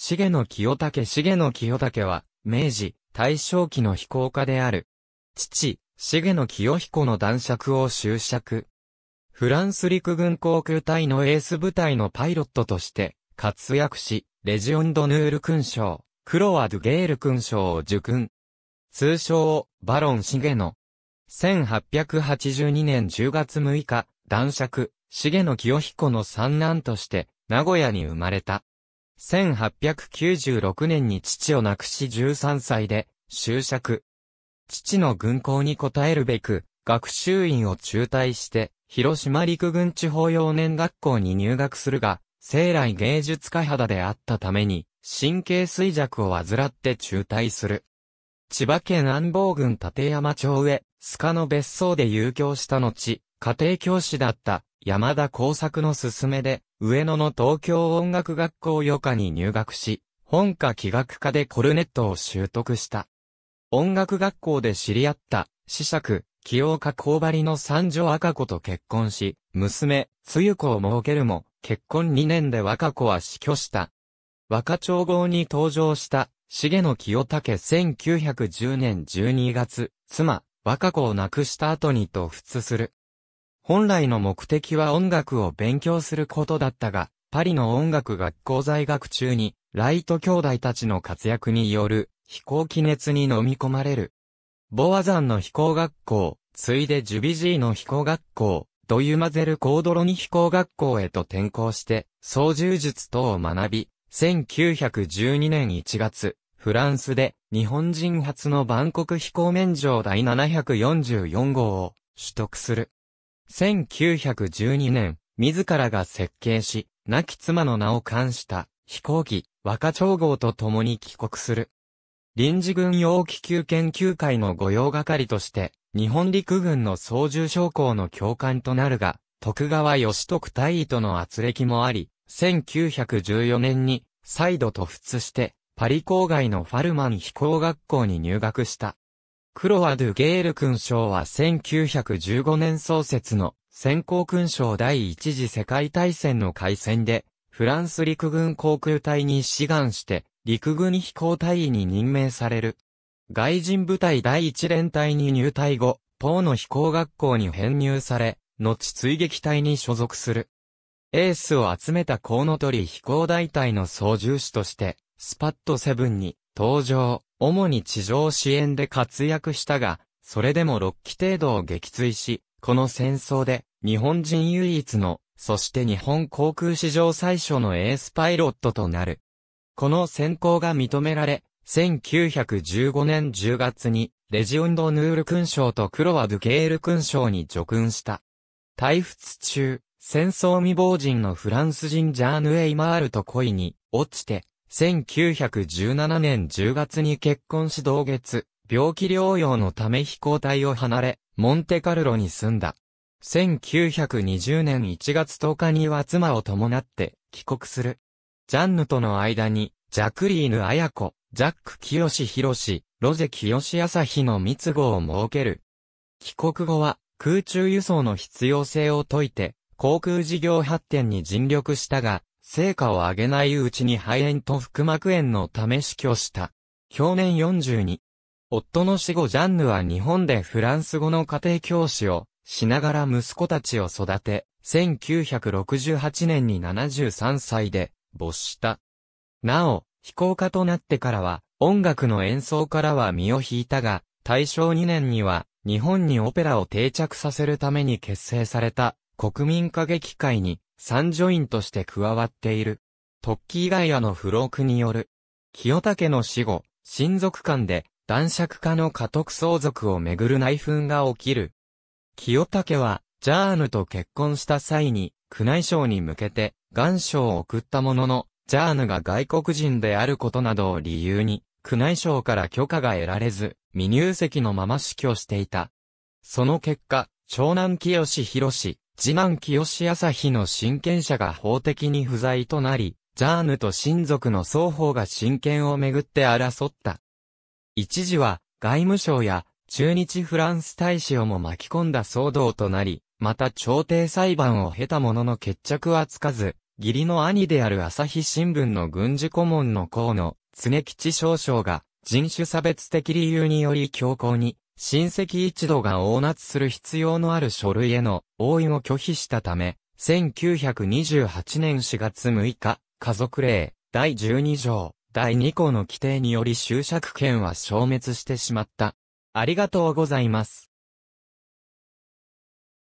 重野清武重野清武は、明治、大正期の飛行家である。父、重野清彦の男爵を就職。フランス陸軍航空隊のエース部隊のパイロットとして、活躍し、レジオンドヌール勲章、クロワ・ドゥ・ゲール勲章を受勲。通称、バロン・重野。1882年10月6日、男爵、重野清彦の三男として、名古屋に生まれた。1896年に父を亡くし13歳で、就職。父の軍校に応えるべく、学習院を中退して、広島陸軍地方幼年学校に入学するが、生来芸術家肌であったために、神経衰弱を患って中退する。千葉県安房郡立山町へ、須賀の別荘で遊興した後、家庭教師だった山田耕作の勧めで、上野の東京音楽学校予科に入学し、本科器楽科でコルネットを習得した。音楽学校で知り合った、者区、清岡工張の三女赤子と結婚し、娘、つゆ子を設けるも、結婚2年で若子は死去した。若長号に登場した、重野清武1910年12月、妻、若子を亡くした後にと普通する。本来の目的は音楽を勉強することだったが、パリの音楽学校在学中に、ライト兄弟たちの活躍による飛行機熱に飲み込まれる。ボアザンの飛行学校、ついでジュビジーの飛行学校、ドユマゼル・コードロニ飛行学校へと転校して、操縦術等を学び、1912年1月、フランスで日本人初の万国飛行免状第744号を取得する。1912年、自らが設計し、亡き妻の名を冠した飛行機、若長号と共に帰国する。臨時軍用気球研究会の御用係として、日本陸軍の操縦将校の教官となるが、徳川義徳大尉との圧力もあり、1914年に再度突出して、パリ郊外のファルマン飛行学校に入学した。クロアドゥ・ゲール勲章は1915年創設の先行勲章第一次世界大戦の開戦で、フランス陸軍航空隊に志願して、陸軍飛行隊員に任命される。外人部隊第一連隊に入隊後、ポーの飛行学校に編入され、後追撃隊に所属する。エースを集めたコウノトリ飛行大隊の操縦士として、スパットセブンに登場、主に地上支援で活躍したが、それでも6期程度を撃墜し、この戦争で日本人唯一の、そして日本航空史上最初のエースパイロットとなる。この選考が認められ、1915年10月に、レジオンド・ヌール勲章とクロワ・ドゥケール勲章に叙勲した。退仏中、戦争未亡人のフランス人ジャーヌ・エイマールと恋に、落ちて、1917年10月に結婚し同月、病気療養のため飛行隊を離れ、モンテカルロに住んだ。1920年1月10日には妻を伴って帰国する。ジャンヌとの間に、ジャクリーヌ・アヤ子、ジャック・キヨシ・ヒロシ、ロゼ・キヨシ・アサヒの密語を設ける。帰国後は、空中輸送の必要性を説いて、航空事業発展に尽力したが、成果を上げないうちに肺炎と腹膜炎のため死去した。去年42。夫の死後ジャンヌは日本でフランス語の家庭教師をしながら息子たちを育て、1968年に73歳で没した。なお、非行家となってからは、音楽の演奏からは身を引いたが、大正2年には、日本にオペラを定着させるために結成された、国民歌劇会に参助員として加わっている。突起以外アの付録による。清武の死後、親族間で男爵家の家督相続をめぐる内紛が起きる。清武は、ジャーヌと結婚した際に、宮内省に向けて、願書を送ったものの、ジャーヌが外国人であることなどを理由に、宮内省から許可が得られず、未入籍のまま死去していた。その結果、長男清志博士、自慢清朝日の親権者が法的に不在となり、ジャーヌと親族の双方が親権をめぐって争った。一時は、外務省や中日フランス大使をも巻き込んだ騒動となり、また朝廷裁判を経たものの決着はつかず、義理の兄である朝日新聞の軍事顧問の河野、常吉少将が、人種差別的理由により強硬に、親戚一同が大夏する必要のある書類への応援を拒否したため、1928年4月6日、家族令、第12条、第2項の規定により執釈権は消滅してしまった。ありがとうございます。